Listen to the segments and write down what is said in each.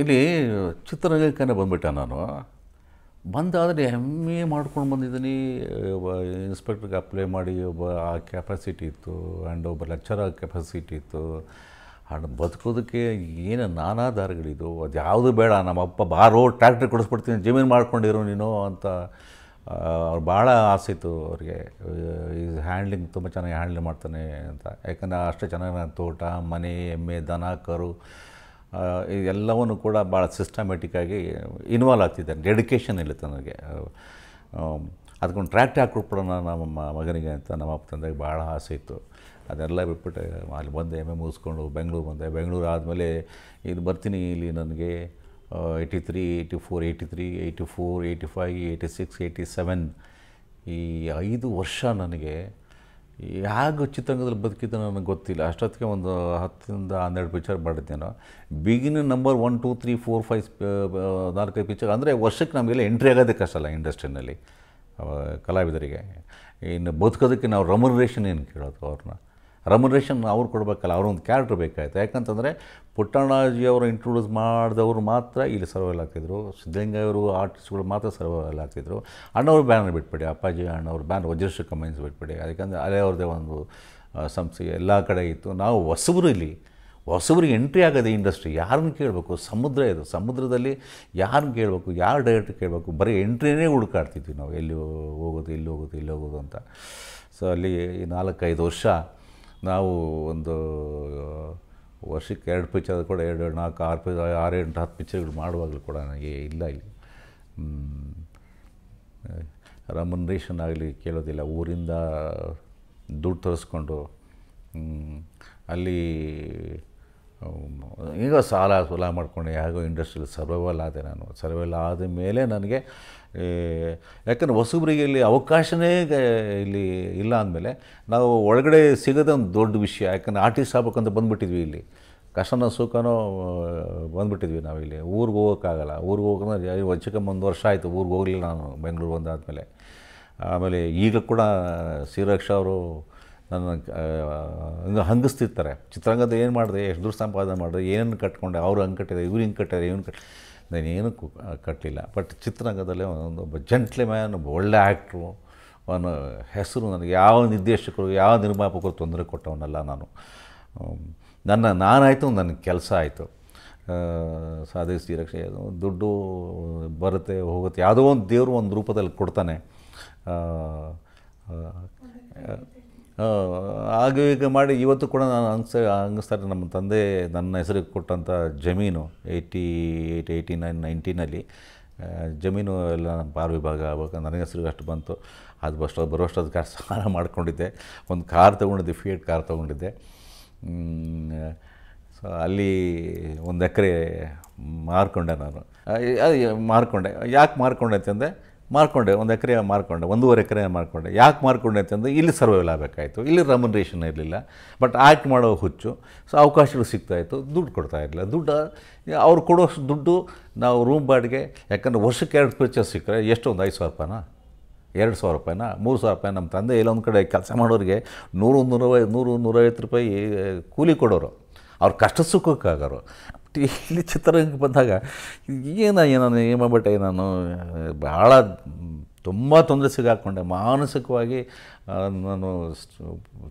ಇಲ್ಲಿ ಚಿತ್ರರಂಗಕ್ಕೇ ಬಂದುಬಿಟ್ಟ ನಾನು ಬಂದಾದರೆ ಹೆಮ್ಮೆ ಮಾಡ್ಕೊಂಡು ಬಂದಿದ್ದೀನಿ ಒಬ್ಬ ಇನ್ಸ್ಪೆಕ್ಟ್ರಿಗೆ ಅಪ್ಲೈ ಮಾಡಿ ಒಬ್ಬ ಆ ಕೆಪಾಸಿಟಿ ಇತ್ತು ಆ್ಯಂಡ್ ಒಬ್ಬ ಲೆಕ್ಚರರ್ ಕೆಪಾಸಿಟಿ ಇತ್ತು ಆ್ಯಂಡ್ ಬದುಕೋದಕ್ಕೆ ಏನು ನಾನಾ ದಾರಿಗಳಿದ್ದು ಅದು ಯಾವುದು ಬೇಡ ನಮ್ಮಪ್ಪ ಬಾರೋ ಟ್ರ್ಯಾಕ್ಟ್ರಿ ಕೊಡಿಸ್ಬಿಡ್ತೀನಿ ಜಮೀನು ಮಾಡ್ಕೊಂಡಿರು ನೀನು ಅಂತ ಅವ್ರು ಭಾಳ ಆಸೆ ಇತ್ತು ಅವ್ರಿಗೆ ಈಸ್ ಹ್ಯಾಂಡ್ಲಿಂಗ್ ತುಂಬ ಚೆನ್ನಾಗಿ ಹ್ಯಾಂಡ್ಲ್ ಮಾಡ್ತಾನೆ ಅಂತ ಯಾಕಂದರೆ ಅಷ್ಟೇ ಚೆನ್ನಾಗಿ ನಾನು ತೋಟ ಮನೆ ಎಮ್ಮೆ ದನ ಕರು ಎಲ್ಲವನ್ನು ಕೂಡ ಭಾಳ ಸಿಸ್ಟಮೆಟಿಕ್ಕಾಗಿ ಇನ್ವಾಲ್ವ್ ಆಗ್ತಿದ್ದಾರೆ ಡೆಡಿಕೇಶನ್ ಇಲ್ಲ ನನಗೆ ಅದಕ್ಕೊಂದು ಟ್ರ್ಯಾಕ್ಟ್ ಹಾಕ್ಬಿಟ್ಬಿಡೋಣ ನಮ್ಮ ಮಗನಿಗೆ ಅಂತ ನಮ್ಮ ಅಪ್ಪ ತಂದೆಗೆ ಭಾಳ ಆಸೆ ಇತ್ತು ಅದೆಲ್ಲ ಬಿಟ್ಬಿಟ್ಟು ಅಲ್ಲಿ ಬಂದೆ ಎಮ್ ಎ ಮುಗಿಸ್ಕೊಂಡು ಬೆಂಗಳೂರು ಬಂದೆ ಬೆಂಗಳೂರು ಆದಮೇಲೆ ಇದು ಬರ್ತೀನಿ ಇಲ್ಲಿ ನನಗೆ eighty three eighty four eighty three eighty four eighty five eighty six eighty seven ಈ ಐದು ವರ್ಷ ನನಗೆ ಯಾವ ಚಿತ್ರರಂಗದಲ್ಲಿ ಬದುಕಿದ್ದ ನನಗೆ ಗೊತ್ತಿಲ್ಲ ಅಷ್ಟೊತ್ತಿಗೆ ಒಂದು ಹತ್ತರಿಂದ ಹನ್ನೆರಡು ಪಿಕ್ಚರ್ ಮಾಡಿದ್ದೇನೆ ಬಿಗಿನ number one two three four five ನಾಲ್ಕೈದು ಪಿಕ್ಚರ್ ಅಂದರೆ ವರ್ಷಕ್ಕೆ ನಮಗೆಲ್ಲ ಎಂಟ್ರಿ ಆಗೋದೇ ಕಷ್ಟ ಅಲ್ಲ ಇಂಡಸ್ಟ್ರಿನಲ್ಲಿ ಕಲಾವಿದರಿಗೆ ಇನ್ನು ಬದುಕೋದಕ್ಕೆ ನಾವು ರೆಮ್ಯುನರೇಷನ್ ಏನು ಕೇಳೋದು ಅವ್ರನ್ನ ರೆಮ್ಯುನರೇಷನ್ ಅವ್ರು ಕೊಡಬೇಕಲ್ಲ ಅವ್ರೊಂದು ಕ್ಯಾರೆಕ್ಟರ್ ಬೇಕಾಯಿತು ಯಾಕಂತಂದರೆ ಅವರು ಇಂಟ್ರೊಡ್ಯೂಸ್ ಮಾಡಿದವರು ಮಾತ್ರ ಇಲ್ಲಿ ಸರ್ವೈವಲ್ ಆಗ್ತಿದ್ರು ಸಿದ್ದಲಿಂಗಯ್ಯವರು ಆರ್ಟಿಸ್ಟ್ಗಳು ಮಾತ್ರ ಸರ್ವೈವಲ್ ಆಗ್ತಿದ್ರು ಅಣ್ಣವ್ರ ಬ್ಯಾನರ್ ಬಿಟ್ಬಿಡಿ ಅಪ್ಪಾಜಿ ಅಣ್ಣವ್ರ ಬ್ಯಾನರ್ ವಜ್ರಶ್ ಕಮೈನ್ಸ್ ಬಿಟ್ಬಿಡಿ ಅದಕ್ಕೆ ಅಲೆ ಅವ್ರದ್ದೇ ಒಂದು ಸಂಸ್ಥೆ ಎಲ್ಲ ಕಡೆ ಇತ್ತು ನಾವು ಹೊಸಬರು ಇಲ್ಲಿ ಹೊಸಬ್ರಿಗೆ ಎಂಟ್ರಿ ಆಗೋದು ಇಂಡಸ್ಟ್ರಿ ಯಾರನ್ನು ಕೇಳಬೇಕು ಸಮುದ್ರ ಇದು ಸಮುದ್ರದಲ್ಲಿ ಯಾರನ್ನು ಕೇಳಬೇಕು ಯಾರು ಡೈರೆಕ್ಟ್ ಕೇಳಬೇಕು ಬರೀ ಎಂಟ್ರಿನೇ ಹುಡುಕಾಡ್ತಿದ್ವಿ ನಾವು ಎಲ್ಲಿ ಹೋಗೋದು ಇಲ್ಲಿ ಹೋಗೋದು ಇಲ್ಲಿ ಹೋಗೋದು ಅಂತ ಸೊ ಅಲ್ಲಿ ನಾಲ್ಕೈದು ವರ್ಷ ನಾವು ಒಂದು ವರ್ಷಕ್ಕೆ ಎರಡು ಪಿಕ್ಚರ್ ಕೂಡ ಎರಡು ಎರಡು ನಾಲ್ಕು ಆರು ಪಿ ಆರು ಎಂಟು ಹತ್ತು ಪಿಕ್ಚರ್ಗಳು ಮಾಡುವಾಗಲೂ ಕೂಡ ನನಗೆ ಇಲ್ಲ ಇಲ್ಲಿ ರೇಷನ್ ಆಗಲಿ ಕೇಳೋದಿಲ್ಲ ಊರಿಂದ ದುಡ್ಡು ತರಿಸ್ಕೊಂಡು ಅಲ್ಲಿ ಈಗ ಸಾಲ ಸುಲ ಮಾಡ್ಕೊಂಡು ಹೇಗೋ ಇಂಡಸ್ಟ್ರಿಯಲ್ಲಿ ಸರ್ವೈವಲ್ ಆದೆ ನಾನು ಸರ್ವೈವಲ್ ಆದ ಮೇಲೆ ನನಗೆ ಯಾಕಂದರೆ ಹೊಸಬರಿಗೆ ಇಲ್ಲಿ ಅವಕಾಶವೇ ಇಲ್ಲಿ ಇಲ್ಲ ಅಂದಮೇಲೆ ನಾವು ಒಳಗಡೆ ಸಿಗೋದೇ ಒಂದು ದೊಡ್ಡ ವಿಷಯ ಯಾಕಂದರೆ ಆರ್ಟಿಸ್ಟ್ ಆಗ್ಬೇಕಂತ ಬಂದುಬಿಟ್ಟಿದ್ವಿ ಇಲ್ಲಿ ಕಷ್ಟನೋ ಸುಖನೋ ಬಂದುಬಿಟ್ಟಿದ್ವಿ ನಾವಿಲ್ಲಿ ಊರಿಗೆ ಹೋಗೋಕ್ಕಾಗಲ್ಲ ಊರಿಗೆ ಹೋಗೋಕೆ ಒಂದು ಒಂದು ವರ್ಷ ಆಯಿತು ಊರಿಗೆ ಹೋಗಲಿಲ್ಲ ನಾನು ಬೆಂಗಳೂರು ಬಂದಾದಮೇಲೆ ಆಮೇಲೆ ಈಗ ಕೂಡ ಶ್ರೀರಕ್ಷ ಅವರು ನನ್ನ ಹಂಗಿಸ್ತಿರ್ತಾರೆ ಚಿತ್ರರಂಗದ ಏನು ಮಾಡಿದೆ ಎಷ್ಟು ದುಡ್ಡು ಸಂಪಾದನೆ ಮಾಡಿದೆ ಏನನ್ನು ಕಟ್ಕೊಂಡೆ ಅವ್ರು ಹಂಗೆ ಕಟ್ಟಿದೆ ಇವ್ರು ಹಿಂಗೆ ಕಟ್ಟಿದೆ ಇವನು ಕಟ್ ನಾನೇನು ಕಟ್ಟಲಿಲ್ಲ ಬಟ್ ಚಿತ್ರರಂಗದಲ್ಲೇ ಒಂದೊಂದು ಜಂಟ್ಲೆ ಮ್ಯಾನ್ ಒಳ್ಳೆ ಆ್ಯಕ್ಟ್ರು ಅವನ ಹೆಸರು ನನಗೆ ಯಾವ ನಿರ್ದೇಶಕರು ಯಾವ ನಿರ್ಮಾಪಕರು ತೊಂದರೆ ಕೊಟ್ಟವನ್ನೆಲ್ಲ ನಾನು ನನ್ನ ನಾನಾಯಿತು ನನ್ನ ಕೆಲಸ ಆಯಿತು ಸಾಧಿಸಿ ರಕ್ಷೆ ದುಡ್ಡು ಬರುತ್ತೆ ಹೋಗುತ್ತೆ ಯಾವುದೋ ಒಂದು ದೇವರು ಒಂದು ರೂಪದಲ್ಲಿ ಕೊಡ್ತಾನೆ ಆಗ ಮಾಡಿ ಇವತ್ತು ಕೂಡ ನಾನು ಅಂಗಿಸ ಹಂಗಿಸ್ತಾರೆ ನಮ್ಮ ತಂದೆ ನನ್ನ ಹೆಸರಿಗೆ ಕೊಟ್ಟಂಥ ಜಮೀನು ಏಯ್ಟಿ ಏಯ್ಟ್ ಏಯ್ಟಿ ನೈನ್ ನೈನ್ಟೀನಲ್ಲಿ ಜಮೀನು ಎಲ್ಲ ನಮ್ಮ ಪಾರ್ ವಿಭಾಗ ನನಗೆ ಹೆಸರಿಗೆ ಅಷ್ಟು ಬಂತು ಅದು ಬಷ್ಟು ಅದು ಕಾರ್ ಸ್ನಾನ ಮಾಡಿಕೊಂಡಿದ್ದೆ ಒಂದು ಕಾರ್ ತೊಗೊಂಡಿದ್ದೆ ಫಿಯೇಟ್ ಕಾರ್ ತೊಗೊಂಡಿದ್ದೆ ಸೊ ಅಲ್ಲಿ ಒಂದು ಎಕರೆ ಮಾರ್ಕೊಂಡೆ ನಾನು ಅದು ಮಾರಿಕೊಂಡೆ ಯಾಕೆ ಮಾರ್ಕೊಂಡೈತೆ ಅಂತಂದರೆ ಮಾರ್ಕೊಂಡೆ ಒಂದು ಎಕರೆ ಮಾರ್ಕೊಂಡೆ ಒಂದೂವರೆ ಎಕರೆ ಮಾರ್ಕೊಂಡೆ ಯಾಕೆ ಮಾರ್ಕೊಂಡೆ ಅಂತಂದರೆ ಇಲ್ಲಿ ಸರ್ವೈವಲ್ ಆಗಬೇಕಾಯಿತು ಇಲ್ಲಿ ರೆಮನ್ರೇಷನ್ ಇರಲಿಲ್ಲ ಬಟ್ ಆಯ್ಕೆ ಮಾಡೋ ಹುಚ್ಚು ಸೊ ಅವಕಾಶಗಳು ಸಿಗ್ತಾಯಿತ್ತು ದುಡ್ಡು ಕೊಡ್ತಾ ಇರಲಿಲ್ಲ ದುಡ್ಡು ಅವ್ರು ಕೊಡೋ ದುಡ್ಡು ನಾವು ರೂಮ್ ಬಾಡಿಗೆ ಯಾಕಂದರೆ ವರ್ಷಕ್ಕೆ ಎರಡು ಪರ್ಚೇಸ್ ಸಿಕ್ಕರೆ ಎಷ್ಟು ಒಂದು ಐದು ಸಾವಿರ ರೂಪಾಯಿನಾ ಎರಡು ಸಾವಿರ ರೂಪಾಯಿನ ಮೂರು ಸಾವಿರ ರೂಪಾಯಿ ನಮ್ಮ ತಂದೆ ಇಲ್ಲೊಂದು ಕಡೆ ಕೆಲಸ ಮಾಡೋರಿಗೆ ನೂರು ನೂರ ನೂರು ನೂರೈವತ್ತು ರೂಪಾಯಿ ಕೂಲಿ ಕೊಡೋರು ಅವ್ರು ಕಷ್ಟ ಸುಖಕ್ಕಾಗೋರು ಟಿ ಇಲ್ಲಿ ಚಿತ್ರರಂಗಕ್ಕೆ ಬಂದಾಗ ಏನು ಏನೋ ಏನು ಮಾಡ್ಬಿಟ್ಟೆ ನಾನು ಭಾಳ ತುಂಬ ತೊಂದರೆ ಸಿಗಾಕ್ಕೊಂಡೆ ಮಾನಸಿಕವಾಗಿ ನಾನು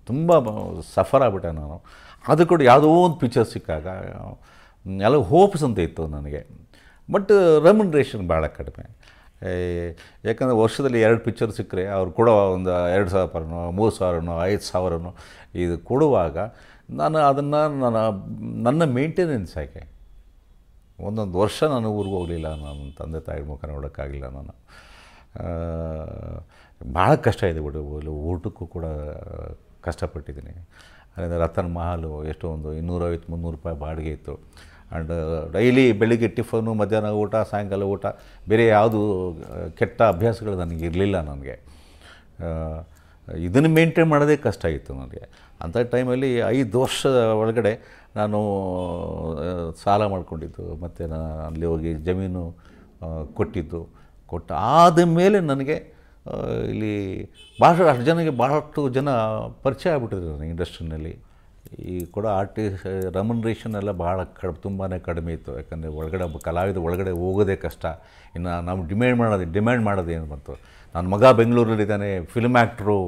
ತುಂಬ ಸಫರ್ ಆಗ್ಬಿಟ್ಟೆ ನಾನು ಅದು ಕೂಡ ಯಾವುದೋ ಒಂದು ಪಿಕ್ಚರ್ ಸಿಕ್ಕಾಗ ಎಲ್ಲ ಹೋಪ್ಸ್ ಅಂತ ಇತ್ತು ನನಗೆ ಬಟ್ ರೆಮ್ಯುನರೇಷನ್ ಭಾಳ ಕಡಿಮೆ ಯಾಕಂದರೆ ವರ್ಷದಲ್ಲಿ ಎರಡು ಪಿಕ್ಚರ್ ಸಿಕ್ಕರೆ ಅವ್ರು ಕೊಡೋ ಒಂದು ಎರಡು ಸಾವಿರನೋ ಮೂರು ಸಾವಿರನೋ ಐದು ಸಾವಿರನೋ ಇದು ಕೊಡುವಾಗ ನಾನು ಅದನ್ನು ನನ್ನ ನನ್ನ ಮೇಂಟೆನೆನ್ಸ್ ಯಾಕೆ ಒಂದೊಂದು ವರ್ಷ ನಾನು ಊರಿಗೆ ಹೋಗಲಿಲ್ಲ ನಾನು ತಂದೆ ತಾಯಿ ಮುಖ ನೋಡೋಕ್ಕಾಗಲಿಲ್ಲ ನಾನು ಭಾಳ ಕಷ್ಟ ಇದೆ ಬಿಡು ಊಟಕ್ಕೂ ಕೂಡ ಕಷ್ಟಪಟ್ಟಿದ್ದೀನಿ ಅದರಿಂದ ರತನ್ ಮಹಲು ಎಷ್ಟೋ ಒಂದು ಇನ್ನೂರೈವತ್ತು ಮುನ್ನೂರು ರೂಪಾಯಿ ಬಾಡಿಗೆ ಇತ್ತು ಆ್ಯಂಡ್ ಡೈಲಿ ಬೆಳಿಗ್ಗೆ ಟಿಫನು ಮಧ್ಯಾಹ್ನ ಊಟ ಸಾಯಂಕಾಲ ಊಟ ಬೇರೆ ಯಾವುದು ಕೆಟ್ಟ ಅಭ್ಯಾಸಗಳು ನನಗೆ ಇರಲಿಲ್ಲ ನನಗೆ ಇದನ್ನು ಮೇಂಟೈನ್ ಮಾಡೋದೇ ಕಷ್ಟ ಆಯಿತು ನನಗೆ ಅಂಥ ಟೈಮಲ್ಲಿ ಐದು ವರ್ಷ ಒಳಗಡೆ ನಾನು ಸಾಲ ಮಾಡಿಕೊಂಡಿದ್ದು ಮತ್ತು ನಾನು ಅಲ್ಲಿ ಹೋಗಿ ಜಮೀನು ಕೊಟ್ಟಿದ್ದು ಕೊಟ್ಟು ಆದ ಮೇಲೆ ನನಗೆ ಇಲ್ಲಿ ಭಾಳ ಅಷ್ಟು ಜನಕ್ಕೆ ಭಾಳಷ್ಟು ಜನ ಪರಿಚಯ ಆಗ್ಬಿಟ್ಟಿದ್ರು ನನಗೆ ಇಂಡಸ್ಟ್ರಿನಲ್ಲಿ ಈ ಕೂಡ ಆರ್ಟಿಸ್ಟ್ ರೆಮನ್ರೇಷನ್ ಎಲ್ಲ ಭಾಳ ಕಡ್ ತುಂಬಾ ಕಡಿಮೆ ಇತ್ತು ಯಾಕಂದರೆ ಒಳಗಡೆ ಕಲಾವಿದ ಒಳಗಡೆ ಹೋಗೋದೇ ಕಷ್ಟ ಇನ್ನು ನಾವು ಡಿಮ್ಯಾಂಡ್ ಮಾಡೋದು ಡಿಮ್ಯಾಂಡ್ ಮಾಡೋದು ಏನು ಬಂತು ನನ್ನ ಮಗ ಬೆಂಗಳೂರಲ್ಲಿದ್ದಾನೆ ಫಿಲ್ಮ್ ಆ್ಯಕ್ಟ್ರು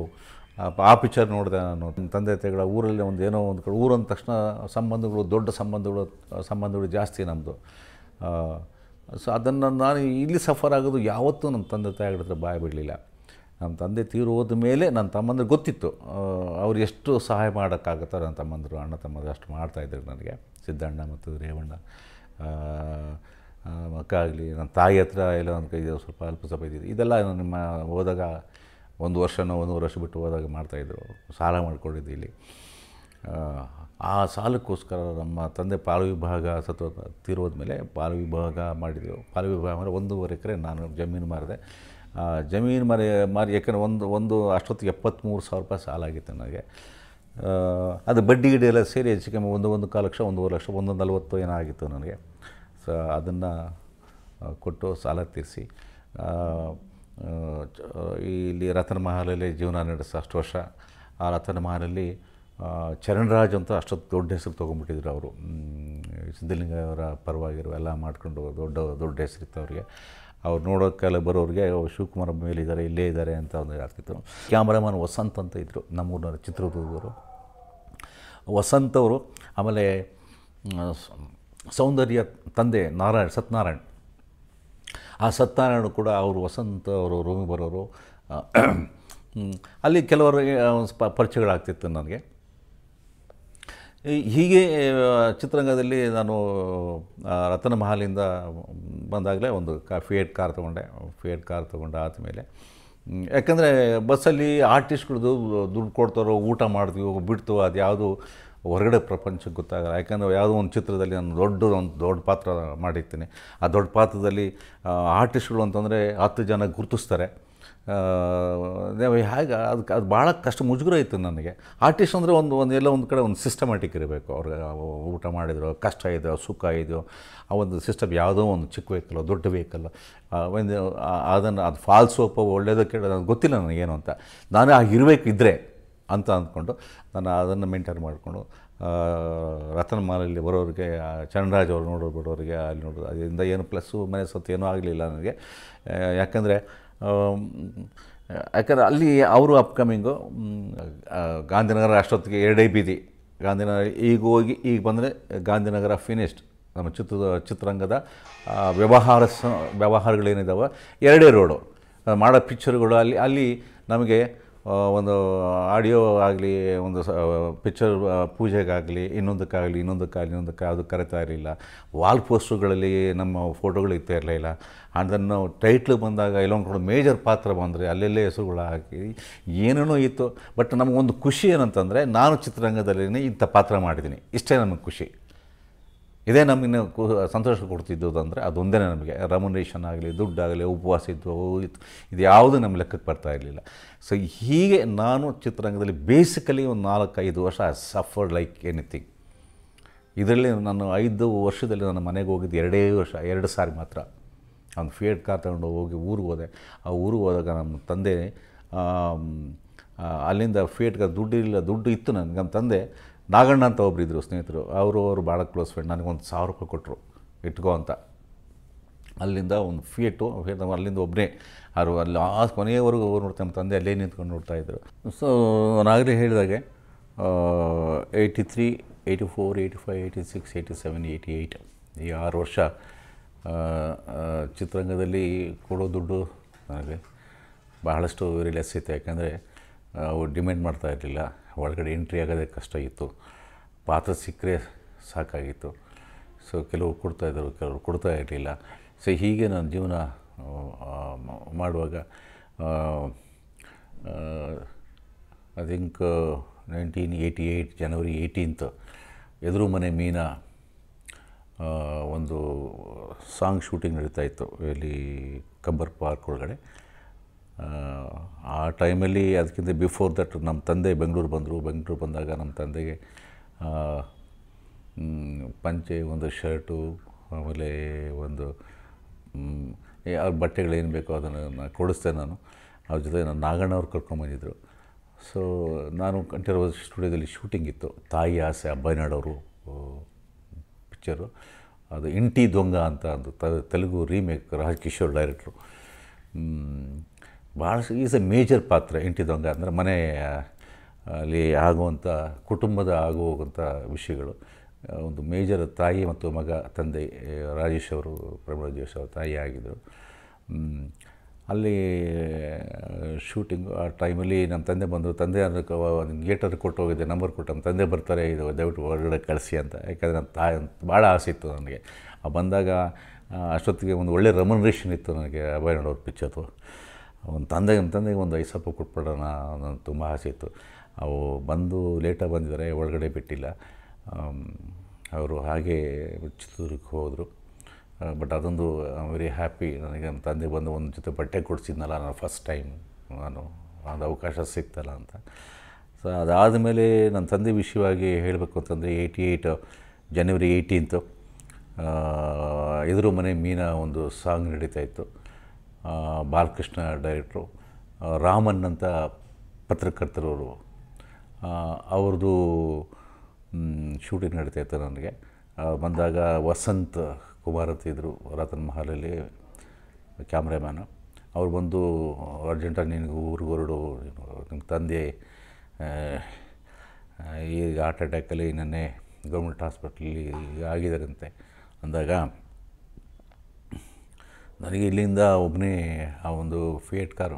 ಆ ಪಿಕ್ಚರ್ ನೋಡಿದೆ ನಾನು ತಂದೆ ತಾಯಿಗಳ ಊರಲ್ಲಿ ಒಂದು ಏನೋ ಒಂದು ಕಡೆ ಊರಂದ ತಕ್ಷಣ ಸಂಬಂಧಗಳು ದೊಡ್ಡ ಸಂಬಂಧಗಳು ಸಂಬಂಧಗಳು ಜಾಸ್ತಿ ನಮ್ಮದು ಸೊ ಅದನ್ನು ನಾನು ಇಲ್ಲಿ ಸಫರ್ ಆಗೋದು ಯಾವತ್ತೂ ನಮ್ಮ ತಂದೆ ತಾಯಿಗಳ ಹತ್ರ ಬಾಯ ಬಿಡಲಿಲ್ಲ ನಮ್ಮ ತಂದೆ ತೀರು ಹೋದ ಮೇಲೆ ನನ್ನ ತಮ್ಮಂದ್ರೆ ಗೊತ್ತಿತ್ತು ಅವ್ರು ಎಷ್ಟು ಸಹಾಯ ಮಾಡೋಕ್ಕಾಗುತ್ತಾರೆ ನನ್ನ ತಮ್ಮಂದರು ಅಣ್ಣ ತಮ್ಮಂದರು ಅಷ್ಟು ಮಾಡ್ತಾಯಿದ್ರು ನನಗೆ ಸಿದ್ದಣ್ಣ ಮತ್ತು ರೇವಣ್ಣ ಮಕ್ಕ ಆಗಲಿ ನನ್ನ ತಾಯಿ ಹತ್ರ ಎಲ್ಲ ನನ್ನ ಕೈ ಸ್ವಲ್ಪ ಅಲ್ಪ ಸ್ವಲ್ಪ ಇದ್ದಿದ್ದು ಇದೆಲ್ಲ ನಿಮ್ಮ ಹೋದಾಗ ಒಂದು ವರ್ಷನೋ ಒಂದು ವರ್ಷ ಬಿಟ್ಟು ಹೋದಾಗ ಮಾಡ್ತಾಯಿದ್ರು ಸಾಲ ಮಾಡಿಕೊಂಡಿದ್ದು ಇಲ್ಲಿ ಆ ಸಾಲಕ್ಕೋಸ್ಕರ ನಮ್ಮ ತಂದೆ ವಿಭಾಗ ಸತ್ವ ತೀರೋದ್ಮೇಲೆ ಪಾಲವಿಭಾಗ ಪಾಲು ವಿಭಾಗ ಅಂದರೆ ಒಂದೂವರೆ ಎಕರೆ ನಾನು ಜಮೀನು ಮಾರಿದೆ ಜಮೀನು ಮಾರಿ ಮಾರಿ ಯಾಕಂದರೆ ಒಂದು ಒಂದು ಅಷ್ಟೊತ್ತಿಗೆ ಎಪ್ಪತ್ತ್ಮೂರು ಸಾವಿರ ರೂಪಾಯಿ ಸಾಲ ಆಗಿತ್ತು ನನಗೆ ಅದು ಬಡ್ಡಿ ಗಿಡ ಎಲ್ಲ ಸೇರಿ ಹೆಚ್ಚು ಕಮ್ಮಿ ಒಂದು ಒಂದು ಕಾಲು ಲಕ್ಷ ಒಂದೂವರೆ ಲಕ್ಷ ಒಂದೊಂದು ನಲವತ್ತು ಏನೋ ಆಗಿತ್ತು ನನಗೆ ಸೊ ಅದನ್ನು ಕೊಟ್ಟು ಸಾಲ ತೀರಿಸಿ ಇಲ್ಲಿ ರತನ ಮಹಾಲಲ್ಲಿ ಜೀವನ ನಡೆಸ ಅಷ್ಟು ವರ್ಷ ಆ ರತನ ಮಹಲಲ್ಲಿ ಚರಣರಾಜ್ ಅಂತ ಅಷ್ಟೊತ್ತು ದೊಡ್ಡ ಹೆಸರು ತೊಗೊಂಡ್ಬಿಟ್ಟಿದ್ರು ಅವರು ಅವರ ಪರವಾಗಿರೋ ಎಲ್ಲ ಮಾಡಿಕೊಂಡು ದೊಡ್ಡ ದೊಡ್ಡ ಹೆಸರಿತ್ತು ಅವರಿಗೆ ಅವ್ರು ನೋಡೋಕ್ಕೆಲ್ಲ ಬರೋರಿಗೆ ಶಿವಕುಮಾರ್ ಮೇಲಿದ್ದಾರೆ ಇಲ್ಲೇ ಇದ್ದಾರೆ ಅಂತ ಒಂದು ಆಗ್ತಿತ್ತು ಕ್ಯಾಮ್ರಾಮನ್ ವಸಂತ್ ಅಂತ ಇದ್ದರು ನಮ್ಮೂರಿನ ಚಿತ್ರದುರ್ಗರು ವಸಂತ್ ಅವರು ಆಮೇಲೆ ಸೌಂದರ್ಯ ತಂದೆ ನಾರಾಯಣ್ ಸತ್ಯನಾರಾಯಣ್ ಆ ಸತ್ಯನಾರಾಯಣ ಕೂಡ ಅವರು ವಸಂತ ಅವರು ರೂಮಿಗೆ ಬರೋರು ಅಲ್ಲಿ ಕೆಲವರು ಪರಿಚಯಗಳಾಗ್ತಿತ್ತು ನನಗೆ ಹೀಗೆ ಚಿತ್ರರಂಗದಲ್ಲಿ ನಾನು ರತನ ಮಹಾಲಿಂದ ಬಂದಾಗಲೇ ಒಂದು ಕಾ ಫಿಯೇಟ್ ಕಾರ್ ತೊಗೊಂಡೆ ಫಿಯೇಟ್ ಕಾರ್ ತೊಗೊಂಡು ಆದಮೇಲೆ ಯಾಕಂದರೆ ಬಸ್ಸಲ್ಲಿ ಆರ್ಟಿಸ್ಟ್ಗಳದ್ದು ದುಡ್ಡು ಕೊಡ್ತಾರೋ ಊಟ ಮಾಡ್ತೀವಿ ಬಿಡ್ತು ಅದು ಯಾವುದು ಹೊರಗಡೆ ಪ್ರಪಂಚಕ್ಕೆ ಗೊತ್ತಾಗಲ್ಲ ಯಾಕಂದರೆ ಯಾವುದೋ ಒಂದು ಚಿತ್ರದಲ್ಲಿ ನಾನು ದೊಡ್ಡ ಒಂದು ದೊಡ್ಡ ಪಾತ್ರ ಮಾಡಿರ್ತೀನಿ ಆ ದೊಡ್ಡ ಪಾತ್ರದಲ್ಲಿ ಆರ್ಟಿಸ್ಟ್ಗಳು ಅಂತಂದರೆ ಹತ್ತು ಜನ ಗುರುತಿಸ್ತಾರೆ ಹೇಗೆ ಅದಕ್ಕೆ ಅದು ಭಾಳ ಕಷ್ಟ ಮುಜುಗುರ ಇತ್ತು ನನಗೆ ಆರ್ಟಿಸ್ಟ್ ಅಂದರೆ ಒಂದು ಒಂದು ಎಲ್ಲ ಒಂದು ಕಡೆ ಒಂದು ಸಿಸ್ಟಮ್ಯಾಟಿಕ್ ಇರಬೇಕು ಅವ್ರಿಗೆ ಊಟ ಮಾಡಿದ್ರು ಕಷ್ಟ ಇದೆಯೋ ಸುಖ ಇದೆಯೋ ಆ ಒಂದು ಸಿಸ್ಟಮ್ ಯಾವುದೋ ಒಂದು ಚಿಕ್ಕ ವೆಹಿಕಲ್ ದೊಡ್ಡ ವೆಹಿಕಲ್ ಒಂದು ಅದನ್ನು ಅದು ಫಾಲ್ಸ್ ಅಪ್ಪ ಒಳ್ಳೆಯದು ನನಗೆ ಗೊತ್ತಿಲ್ಲ ನನಗೇನು ಅಂತ ನಾನು ಆ ಇದ್ದರೆ ಅಂತ ಅಂದ್ಕೊಂಡು ನಾನು ಅದನ್ನು ಮೇಂಟೈನ್ ಮಾಡಿಕೊಂಡು ರತನ್ ಮಾಲಲ್ಲಿ ಬರೋರಿಗೆ ಚಂದ್ರರಾಜ್ ಅವ್ರು ನೋಡೋ ಬಿಡೋರಿಗೆ ಅಲ್ಲಿ ನೋಡೋದು ಅದರಿಂದ ಏನು ಪ್ಲಸ್ಸು ಮನೆ ಸತ್ತು ಏನೂ ಆಗಲಿಲ್ಲ ನನಗೆ ಯಾಕಂದರೆ Um, ಯಾಕಂದರೆ ಅಲ್ಲಿ ಅವರು ಅಪ್ಕಮಿಂಗು um, ಗಾಂಧಿನಗರ ಅಷ್ಟೊತ್ತಿಗೆ ಎರಡೇ ಬೀದಿ ಗಾಂಧಿನಗರ ಈಗ ಹೋಗಿ ಈಗ ಬಂದರೆ ಗಾಂಧಿನಗರ ಫಿನಿಶ್ಡ್ ನಮ್ಮ ಚಿತ್ರ ಚಿತ್ರರಂಗದ ವ್ಯವಹಾರ ಸ ವ್ಯವಹಾರಗಳೇನಿದ್ದಾವೆ ಎರಡೇ ರೋಡು ಮಾಡೋ ಪಿಕ್ಚರ್ಗಳು ಅಲ್ಲಿ ಅಲ್ಲಿ ನಮಗೆ ಒಂದು ಆಡಿಯೋ ಆಗಲಿ ಒಂದು ಸ ಪಿಕ್ಚರ್ ಪೂಜೆಗಾಗಲಿ ಇನ್ನೊಂದಕ್ಕಾಗಲಿ ಇನ್ನೊಂದಕ್ಕಾಗಲಿ ಇನ್ನೊಂದಕ್ಕೆ ಅದು ಕರಿತಾ ಇರಲಿಲ್ಲ ವಾಲ್ ಪೋಸ್ಟರ್ಗಳಲ್ಲಿ ನಮ್ಮ ಫೋಟೋಗಳು ಇರ್ತಾ ಇರಲಿಲ್ಲ ಅದನ್ನು ಟೈಟ್ಲ್ ಬಂದಾಗ ಎಲ್ಲೊಂದು ಕೂಡ ಮೇಜರ್ ಪಾತ್ರ ಬಂದರೆ ಅಲ್ಲೆಲ್ಲೇ ಹೆಸರುಗಳು ಹಾಕಿ ಏನೇನೋ ಇತ್ತು ಬಟ್ ನಮಗೊಂದು ಖುಷಿ ಏನಂತಂದರೆ ನಾನು ಚಿತ್ರರಂಗದಲ್ಲಿ ಇಂಥ ಪಾತ್ರ ಮಾಡಿದ್ದೀನಿ ಇಷ್ಟೇ ನಮಗೆ ಖುಷಿ ಇದೇ ನಮಗೆ ಸಂತೋಷ ಕೊಡ್ತಿದ್ದು ಅಂದರೆ ಅದೊಂದೇ ನಮಗೆ ರೆಮ್ಯುನೇಷನ್ ಆಗಲಿ ಆಗಲಿ ಉಪವಾಸ ಇತ್ತು ಇದು ಯಾವುದೂ ನಮ್ಮ ಲೆಕ್ಕಕ್ಕೆ ಬರ್ತಾ ಇರಲಿಲ್ಲ ಸೊ ಹೀಗೆ ನಾನು ಚಿತ್ರರಂಗದಲ್ಲಿ ಬೇಸಿಕಲಿ ಒಂದು ನಾಲ್ಕೈದು ವರ್ಷ ಐ ಸಫರ್ಡ್ ಲೈಕ್ ಎನಿಥಿಂಗ್ ಇದರಲ್ಲಿ ನಾನು ಐದು ವರ್ಷದಲ್ಲಿ ನನ್ನ ಮನೆಗೆ ಹೋಗಿದ್ದು ಎರಡೇ ವರ್ಷ ಎರಡು ಸಾರಿ ಮಾತ್ರ ಒಂದು ಫಿಯೇಟ್ ಕಾರ್ ತಗೊಂಡು ಹೋಗಿ ಊರಿಗೆ ಹೋದೆ ಆ ಊರಿಗೆ ಹೋದಾಗ ನಮ್ಮ ತಂದೆ ಅಲ್ಲಿಂದ ಫೇಟ್ಗೆ ದುಡ್ಡಿಲ್ಲ ದುಡ್ಡು ಇಲ್ಲ ದುಡ್ಡು ಇತ್ತು ನನಗೆ ನಮ್ಮ ತಂದೆ ನಾಗಣ್ಣ ಅಂತ ಒಬ್ಬರಿದ್ದರು ಸ್ನೇಹಿತರು ಅವರು ಅವರು ಭಾಳ ಕ್ಲೋಸ್ ಫ್ರೆಂಡ್ ನನಗೊಂದು ಸಾವಿರ ರೂಪಾಯಿ ಕೊಟ್ಟರು ಇಟ್ಕೋ ಅಂತ ಅಲ್ಲಿಂದ ಒಂದು ಫಿಯೇಟು ಅಲ್ಲಿಂದ ಒಬ್ಬನೇ ಅವರು ಅಲ್ಲಿ ಆ ಕೊನೆಯವರೆಗೂ ನೋಡ್ತಾ ನಮ್ಮ ತಂದೆ ಅಲ್ಲೇ ನಿಂತ್ಕೊಂಡು ನೋಡ್ತಾಯಿದ್ರು ಸೊ ನಾಗರಿ ಹೇಳಿದಾಗೆ eighty three eighty four eighty five eighty six eighty seven eighty eight ಈ ಆರು ವರ್ಷ ಚಿತ್ರರಂಗದಲ್ಲಿ ಕೊಡೋ ದುಡ್ಡು ನನಗೆ ಬಹಳಷ್ಟು ರಿಲೀಸ್ ಇತ್ತು ಯಾಕೆಂದರೆ ಅವ್ರು ಡಿಮ್ಯಾಂಡ್ ಮಾಡ್ತಾ ಇರಲಿಲ್ಲ ಒಳಗಡೆ ಎಂಟ್ರಿ ಆಗೋದೇ ಕಷ್ಟ ಇತ್ತು ಪಾತ್ರ ಸಿಕ್ಕರೆ ಸಾಕಾಗಿತ್ತು ಸೊ ಕೆಲವರು ಕೊಡ್ತಾಯಿದ್ರು ಕೆಲವರು ಕೊಡ್ತಾ ಇರಲಿಲ್ಲ ಸೊ ಹೀಗೆ ನನ್ನ ಜೀವನ ಮಾಡುವಾಗ I think nineteen eighty eight January eighteenth ಎದುರು ಮನೆ ಮೀನಾ ಒಂದು ಸಾಂಗ್ ಶೂಟಿಂಗ್ ನಡೀತಾ ಇತ್ತು ಇಲ್ಲಿ ಕಬ್ಬರ್ ಪಾರ್ಕ್ ಒಳಗಡೆ ಆ ಟೈಮಲ್ಲಿ ಅದಕ್ಕಿಂತ ಬಿಫೋರ್ ದಟ್ ನಮ್ಮ ತಂದೆ ಬೆಂಗಳೂರು ಬಂದರು ಬೆಂಗಳೂರು ಬಂದಾಗ ನಮ್ಮ ತಂದೆಗೆ ಪಂಚೆ ಒಂದು ಶರ್ಟು ಆಮೇಲೆ ಒಂದು ಅವ್ರ ಬಟ್ಟೆಗಳು ಏನು ಬೇಕೋ ಅದನ್ನು ಕೊಡಿಸ್ದೆ ನಾನು ಅವ್ರ ಜೊತೆ ನಾನು ನಾಗಣ್ಣವ್ರು ಕರ್ಕೊಂಬಂದಿದ್ದರು ಸೊ ನಾನು ಕಂಠೀರವ ಸ್ಟುಡಿಯೋದಲ್ಲಿ ಶೂಟಿಂಗ್ ಇತ್ತು ತಾಯಿ ಆಸೆ ಅಬ್ಬನಾಡೋರು ಪಿಕ್ಚರು ಅದು ಇಂಟಿ ದೊಂಗ ಅಂತ ಅಂದು ತ ತೆಲುಗು ರೀಮೇಕ್ ರಾಜ್ ಕಿಶೋರ್ ಡೈರೆಕ್ಟ್ರು ಭಾಳಷ್ಟು ಈಸ್ ಎ ಮೇಜರ್ ಪಾತ್ರ ಎಂಟಿ ದೊಂಗ ಅಂದರೆ ಮನೆ ಅಲ್ಲಿ ಆಗುವಂಥ ಕುಟುಂಬದ ಆಗುವಂಥ ವಿಷಯಗಳು ಒಂದು ಮೇಜರ್ ತಾಯಿ ಮತ್ತು ಮಗ ತಂದೆ ರಾಜೇಶ್ ಅವರು ಪ್ರಮೋದ್ ರಾಜೇಶ್ ಅವರು ತಾಯಿ ಆಗಿದ್ದರು ಅಲ್ಲಿ ಶೂಟಿಂಗ್ ಆ ಟೈಮಲ್ಲಿ ನಮ್ಮ ತಂದೆ ಬಂದರು ತಂದೆ ಅದಕ್ಕೆ ಗೇಟರ್ ಕೊಟ್ಟು ಹೋಗಿದ್ದೆ ನಂಬರ್ ಕೊಟ್ಟು ನಮ್ಮ ತಂದೆ ಬರ್ತಾರೆ ಇದು ದಯವಿಟ್ಟು ಹೊರಗಡೆ ಕಳಿಸಿ ಅಂತ ಯಾಕಂದರೆ ನನ್ನ ತಾಯಿ ಭಾಳ ಆಸೆ ಇತ್ತು ನನಗೆ ಆ ಬಂದಾಗ ಅಷ್ಟೊತ್ತಿಗೆ ಒಂದು ಒಳ್ಳೆ ರೆಮನ್ರೇಷನ್ ಇತ್ತು ನನಗೆ ಅಭಯ ನೋಡೋರು ಪಿಕ್ಚರ್ದು ಅವನ ತಂದೆ ನಮ್ಮ ತಂದೆಗೆ ಒಂದು ಐದು ಸಾವಿರ ಕೊಟ್ಬಿಡೋಣ ಅನ್ನೋದು ತುಂಬ ಆಸೆ ಇತ್ತು ಅವು ಬಂದು ಲೇಟಾಗಿ ಬಂದಿದ್ದಾರೆ ಒಳಗಡೆ ಬಿಟ್ಟಿಲ್ಲ ಅವರು ಹಾಗೆ ಚಿತ್ರದುರ್ಗಕ್ಕೆ ಹೋದರು ಬಟ್ ಅದೊಂದು ವೆರಿ ಹ್ಯಾಪಿ ನನಗೆ ನಮ್ಮ ತಂದೆ ಬಂದು ಒಂದು ಜೊತೆ ಬಟ್ಟೆ ಕೊಡಿಸಿದ್ನಲ್ಲ ನಾನು ಫಸ್ಟ್ ಟೈಮ್ ನಾನು ಒಂದು ಅವಕಾಶ ಸಿಕ್ತಲ್ಲ ಅಂತ ಸೊ ಅದಾದ ಮೇಲೆ ನನ್ನ ತಂದೆ ವಿಷಯವಾಗಿ ಹೇಳಬೇಕು ಅಂತಂದರೆ ಏಯ್ಟಿ ಏಯ್ಟ್ ಜನವರಿ ಏಯ್ಟೀನ್ತು ಎದುರು ಮನೆ ಮೀನಾ ಒಂದು ಸಾಂಗ್ ನಡೀತಾ ಇತ್ತು ಬಾಲಕೃಷ್ಣ ಡೈರೆಕ್ಟ್ರು ರಾಮನ್ ಅಂತ ಪತ್ರಕರ್ತರವರು ಅವ್ರದ್ದು ಶೂಟಿಂಗ್ ನಡೀತಾ ಇತ್ತು ನನಗೆ ಬಂದಾಗ ವಸಂತ್ ಕುಮಾರ್ ಅಂತ ಇದ್ದರು ರತನ್ ಮಹಲಲ್ಲಿ ಕ್ಯಾಮ್ರಾಮ್ಯಾನು ಅವ್ರು ಬಂದು ಅರ್ಜೆಂಟಾಗಿ ನಿನಗೆ ಊರಿಗೆ ಹೊರಡು ನಿಮ್ಮ ತಂದೆ ಈಗ ಹಾರ್ಟ್ ಅಟ್ಯಾಕಲ್ಲಿ ನೆನ್ನೆ ಗೌರ್ಮೆಂಟ್ ಹಾಸ್ಪಿಟ್ಲಲ್ಲಿ ಆಗಿದ್ದಾರಂತೆ ಅಂದಾಗ ನನಗೆ ಇಲ್ಲಿಂದ ಒಬ್ಬನೇ ಆ ಒಂದು ಫಿಯೇಟ್ ಕಾರು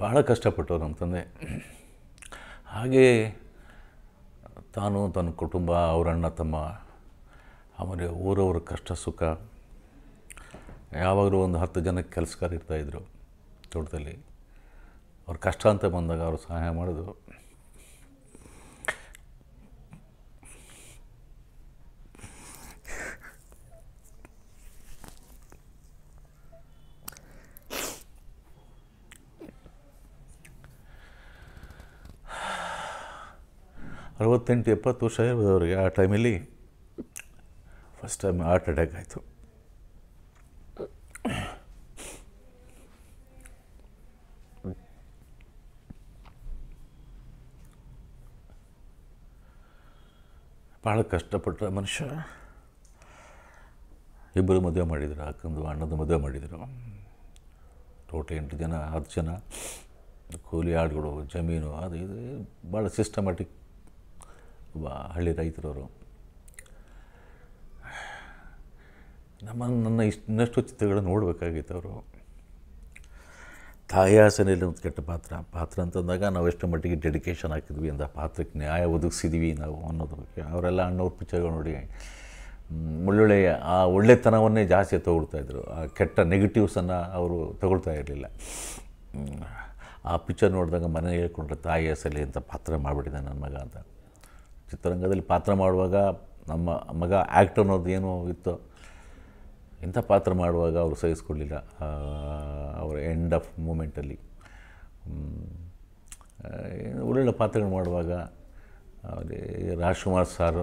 ಭಾಳ ಕಷ್ಟಪಟ್ಟು ನಮ್ಮ ತಂದೆ ಹಾಗೆ ತಾನು ತನ್ನ ಕುಟುಂಬ ಅವ್ರ ಅಣ್ಣ ತಮ್ಮ ಆಮೇಲೆ ಊರವ್ರ ಕಷ್ಟ ಸುಖ ಯಾವಾಗಲೂ ಒಂದು ಹತ್ತು ಜನಕ್ಕೆ ಕೆಲಸಕಾರ ಇರ್ತಾಯಿದ್ರು ತೋಟದಲ್ಲಿ ಅವ್ರ ಕಷ್ಟ ಅಂತ ಬಂದಾಗ ಅವರು ಸಹಾಯ ಮಾಡೋದು ಅರವತ್ತೆಂಟು ಎಪ್ಪತ್ತು ವರ್ಷ ಇರ್ಬೋದು ಅವರಿಗೆ ಆ ಟೈಮಲ್ಲಿ ಫಸ್ಟ್ ಟೈಮ್ ಹಾರ್ಟ್ ಅಟ್ಯಾಕ್ ಆಯಿತು ಭಾಳ ಕಷ್ಟಪಟ್ಟ ಮನುಷ್ಯ ಇಬ್ಬರು ಮದುವೆ ಮಾಡಿದರು ಅಕ್ಕಂದು ಅಣ್ಣದ ಮದುವೆ ಮಾಡಿದರು ಟೋಟಲ್ ಎಂಟು ಜನ ಹತ್ತು ಜನ ಕೂಲಿ ಆಡುಗಳು ಜಮೀನು ಅದು ಇದು ಭಾಳ ಸಿಸ್ಟಮ್ಯಾಟಿಕ್ ಹಳ್ಳಿ ರೈತರವರು ನಮ್ಮ ನನ್ನ ಇಷ್ಟು ಇನ್ನಷ್ಟು ಚಿತ್ರಗಳನ್ನು ನೋಡಬೇಕಾಗಿತ್ತು ಅವರು ತಾಯಾಸನೆಯಲ್ಲಿ ಒಂದು ಕೆಟ್ಟ ಪಾತ್ರ ಪಾತ್ರ ಅಂತಂದಾಗ ನಾವು ಎಷ್ಟು ಮಟ್ಟಿಗೆ ಡೆಡಿಕೇಶನ್ ಹಾಕಿದ್ವಿ ಅಂತ ಪಾತ್ರಕ್ಕೆ ನ್ಯಾಯ ಒದಗಿಸಿದ್ವಿ ನಾವು ಅನ್ನೋದಕ್ಕೆ ಅವರೆಲ್ಲ ಅಣ್ಣವ್ರ ಪಿಚ್ಚರ್ಗಳು ನೋಡಿ ಒಳ್ಳೊಳ್ಳೆಯ ಆ ಒಳ್ಳೆತನವನ್ನೇ ಜಾಸ್ತಿ ಇದ್ರು ಆ ಕೆಟ್ಟ ನೆಗೆಟಿವ್ಸನ್ನು ಅವರು ತಗೊಳ್ತಾ ಇರಲಿಲ್ಲ ಆ ಪಿಚ್ಚರ್ ನೋಡಿದಾಗ ಮನೆ ಹೇಳ್ಕೊಂಡ್ರೆ ತಾಯಿ ಹೆಸಲಿ ಅಂತ ಪಾತ್ರ ಮಾಡಿಬಿಟ್ಟಿದೆ ನನ್ನ ಮಗ ಅಂತ ಚಿತ್ರರಂಗದಲ್ಲಿ ಪಾತ್ರ ಮಾಡುವಾಗ ನಮ್ಮ ಮಗ ಆ್ಯಕ್ಟ್ ಅನ್ನೋದು ಏನೋ ಇತ್ತು ಇಂಥ ಪಾತ್ರ ಮಾಡುವಾಗ ಅವರು ಸಹಿಸ್ಕೊಳ್ಳಿಲ್ಲ ಅವರ ಎಂಡ್ ಆಫ್ ಮೂಮೆಂಟಲ್ಲಿ ಒಳ್ಳೊಳ್ಳೆ ಪಾತ್ರಗಳು ಮಾಡುವಾಗ ರಾಜ್ಕುಮಾರ್ ಸಾರ್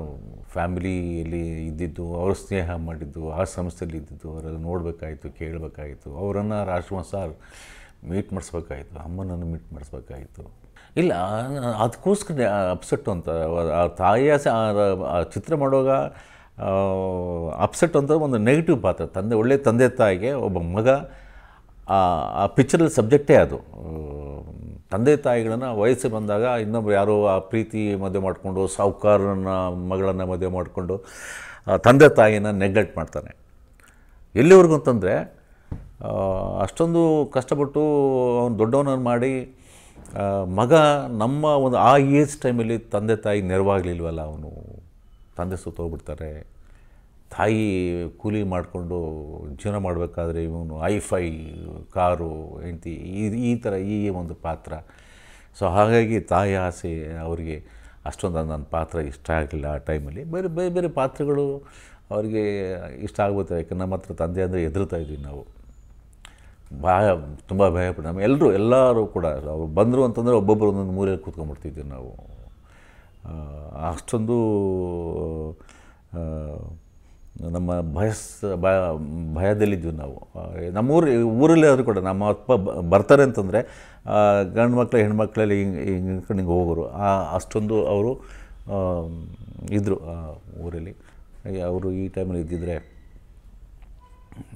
ಫ್ಯಾಮಿಲಿಯಲ್ಲಿ ಇದ್ದಿದ್ದು ಅವ್ರ ಸ್ನೇಹ ಮಾಡಿದ್ದು ಆ ಸಂಸ್ಥೆಯಲ್ಲಿ ಇದ್ದಿದ್ದು ಅವರೆಲ್ಲ ನೋಡಬೇಕಾಯಿತು ಕೇಳಬೇಕಾಯಿತು ಅವರನ್ನು ರಾಜ್ಕುಮಾರ್ ಸಾರ್ ಮೀಟ್ ಮಾಡಿಸ್ಬೇಕಾಯಿತು ಅಮ್ಮನನ್ನು ಮೀಟ್ ಮಾಡಿಸ್ಬೇಕಾಯಿತು ಇಲ್ಲ ಅದಕ್ಕೋಸ್ಕರ ಅಪ್ಸೆಟ್ಟು ಅಂತ ಆ ತಾಯಿಯ ಚಿತ್ರ ಮಾಡುವಾಗ ಅಪ್ಸೆಟ್ ಅಂತ ಒಂದು ನೆಗೆಟಿವ್ ಪಾತ್ರ ತಂದೆ ಒಳ್ಳೆಯ ತಂದೆ ತಾಯಿಗೆ ಒಬ್ಬ ಮಗ ಆ ಪಿಕ್ಚರಲ್ಲಿ ಸಬ್ಜೆಕ್ಟೇ ಅದು ತಂದೆ ತಾಯಿಗಳನ್ನು ವಯಸ್ಸು ಬಂದಾಗ ಇನ್ನೊಬ್ರು ಯಾರೋ ಆ ಪ್ರೀತಿ ಮದುವೆ ಮಾಡಿಕೊಂಡು ಸಾಹುಕಾರನ ಮಗಳನ್ನು ಮದುವೆ ಮಾಡಿಕೊಂಡು ತಂದೆ ತಾಯಿನ ನೆಗ್ಲೆಕ್ಟ್ ಮಾಡ್ತಾನೆ ಎಲ್ಲಿವರೆಗೂ ಅಂತಂದರೆ ಅಷ್ಟೊಂದು ಕಷ್ಟಪಟ್ಟು ಅವನು ದೊಡ್ಡವನನ್ನು ಮಾಡಿ ಮಗ ನಮ್ಮ ಒಂದು ಆ ಏಜ್ ಟೈಮಲ್ಲಿ ತಂದೆ ತಾಯಿ ನೆರವಾಗಲಿಲ್ವಲ್ಲ ಅವನು ತಂದೆ ಸುತ್ತೋಗ್ಬಿಡ್ತಾರೆ ತಾಯಿ ಕೂಲಿ ಮಾಡಿಕೊಂಡು ಜೀವನ ಮಾಡಬೇಕಾದ್ರೆ ಇವನು ಫೈ ಕಾರು ಹೆಂಡ್ತಿ ಈ ಈ ಥರ ಈ ಒಂದು ಪಾತ್ರ ಸೊ ಹಾಗಾಗಿ ತಾಯಿ ಆಸೆ ಅವರಿಗೆ ಅಷ್ಟೊಂದು ನನ್ನ ಪಾತ್ರ ಇಷ್ಟ ಆಗಲಿಲ್ಲ ಆ ಟೈಮಲ್ಲಿ ಬೇರೆ ಬೇರೆ ಬೇರೆ ಪಾತ್ರಗಳು ಅವರಿಗೆ ಇಷ್ಟ ಆಗ್ಬೋದು ಯಾಕೆ ನಮ್ಮ ಹತ್ರ ತಂದೆ ಅಂದರೆ ಹೆದರ್ತಾ ಇದ್ವಿ ನಾವು ಭಾಳ ತುಂಬ ಭಯಪಟ್ಟು ನಮ್ಮ ಎಲ್ಲರೂ ಎಲ್ಲರೂ ಕೂಡ ಅವ್ರು ಬಂದರು ಅಂತಂದರೆ ಒಬ್ಬೊಬ್ಬರು ಒಂದೊಂದು ಮೂರೇ ಕೂತ್ಕೊಂಡ್ಬಿಡ್ತಿದ್ವಿ ನಾವು ಅಷ್ಟೊಂದು ನಮ್ಮ ಭಯಸ್ ಭಯ ಭಯದಲ್ಲಿದ್ದೀವಿ ನಾವು ನಮ್ಮೂರು ಊರಲ್ಲಿ ಆದರೂ ಕೂಡ ನಮ್ಮ ಅಪ್ಪ ಬರ್ತಾರೆ ಅಂತಂದರೆ ಗಂಡು ಮಕ್ಕಳು ಮಕ್ಕಳಲ್ಲಿ ಹಿಂಗೆ ಹಿಂಗೆ ಹಿಂಗೆ ಹೋಗೋರು ಅಷ್ಟೊಂದು ಅವರು ಇದ್ದರು ಊರಲ್ಲಿ ಅವರು ಈ ಟೈಮಲ್ಲಿ ಇದ್ದಿದ್ರೆ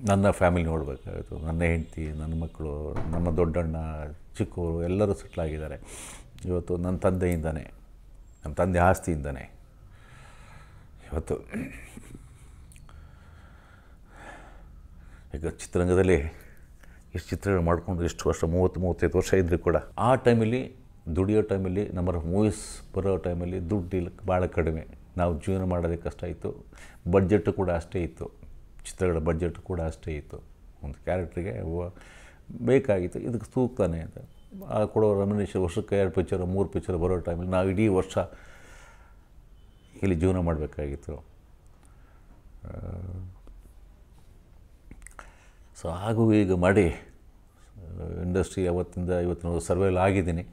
ನನ್ನ ಫ್ಯಾಮಿಲಿ ನೋಡಬೇಕಾಗಿತ್ತು ನನ್ನ ಹೆಂಡತಿ ನನ್ನ ಮಕ್ಕಳು ನಮ್ಮ ದೊಡ್ಡಣ್ಣ ಚಿಕ್ಕವರು ಎಲ್ಲರೂ ಸೆಟ್ಲಾಗಿದ್ದಾರೆ ಇವತ್ತು ನನ್ನ ತಂದೆಯಿಂದನೇ ನಮ್ಮ ತಂದೆ ಆಸ್ತಿಯಿಂದನೇ ಇವತ್ತು ಈಗ ಚಿತ್ರರಂಗದಲ್ಲಿ ಎಷ್ಟು ಚಿತ್ರಗಳು ಮಾಡಿಕೊಂಡು ಎಷ್ಟು ವರ್ಷ ಮೂವತ್ತು ಮೂವತ್ತೈದು ವರ್ಷ ಇದ್ದರೂ ಕೂಡ ಆ ಟೈಮಲ್ಲಿ ದುಡಿಯೋ ಟೈಮಲ್ಲಿ ನಮ್ಮ ಮೂವೀಸ್ ಬರೋ ಟೈಮಲ್ಲಿ ದುಡ್ಡು ಭಾಳ ಕಡಿಮೆ ನಾವು ಜೀವನ ಮಾಡೋದಕ್ಕೆ ಕಷ್ಟ ಇತ್ತು ಬಡ್ಜೆಟ್ಟು ಕೂಡ ಅಷ್ಟೇ ಇತ್ತು ಚಿತ್ರಗಳ ಬಡ್ಜೆಟ್ ಕೂಡ ಅಷ್ಟೇ ಇತ್ತು ಒಂದು ಕ್ಯಾರೆಕ್ಟ್ರಿಗೆ ಬೇಕಾಗಿತ್ತು ಇದಕ್ಕೆ ಸೂಕ್ತಾನೆ ಅಂತ ಕೊಡೋ ರಮಿನೇಶನ್ ವರ್ಷಕ್ಕೆ ಎರಡು ಪಿಕ್ಚರು ಮೂರು ಪಿಕ್ಚರ್ ಬರೋ ಟೈಮಲ್ಲಿ ನಾವು ಇಡೀ ವರ್ಷ ಇಲ್ಲಿ ಜೀವನ ಮಾಡಬೇಕಾಗಿತ್ತು ಸೊ ಹಾಗೂ ಈಗ ಮಾಡಿ ಇಂಡಸ್ಟ್ರಿ ಅವತ್ತಿಂದ ಇವತ್ತಿನ ಸರ್ವೈಲ್ ಆಗಿದ್ದೀನಿ